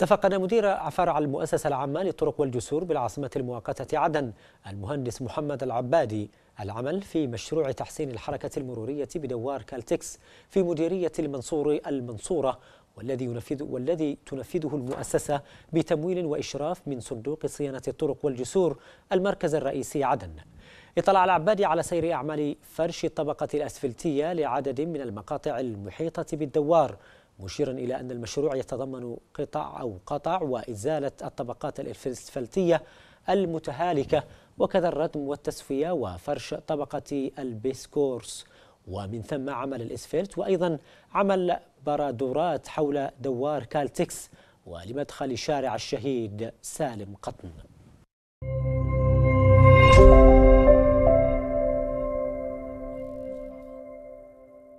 تفقد مدير عفار على المؤسسة العامة للطرق والجسور بالعاصمة المؤقتة عدن المهندس محمد العبادي العمل في مشروع تحسين الحركة المرورية بدوار كالتكس في مديرية المنصور المنصورة والذي ينفذ والذي تنفذه المؤسسة بتمويل وإشراف من صندوق صيانة الطرق والجسور المركز الرئيسي عدن اطلع العبادي على سير أعمال فرش الطبقة الأسفلتية لعدد من المقاطع المحيطة بالدوار مشيرا إلى أن المشروع يتضمن قطع أو قطع وإزالة الطبقات الإسفلتية المتهالكة وكذا الردم والتصفية وفرش طبقة البيسكورس ومن ثم عمل الإسفلت وأيضا عمل برادورات حول دوار كالتكس ولمدخل شارع الشهيد سالم قطن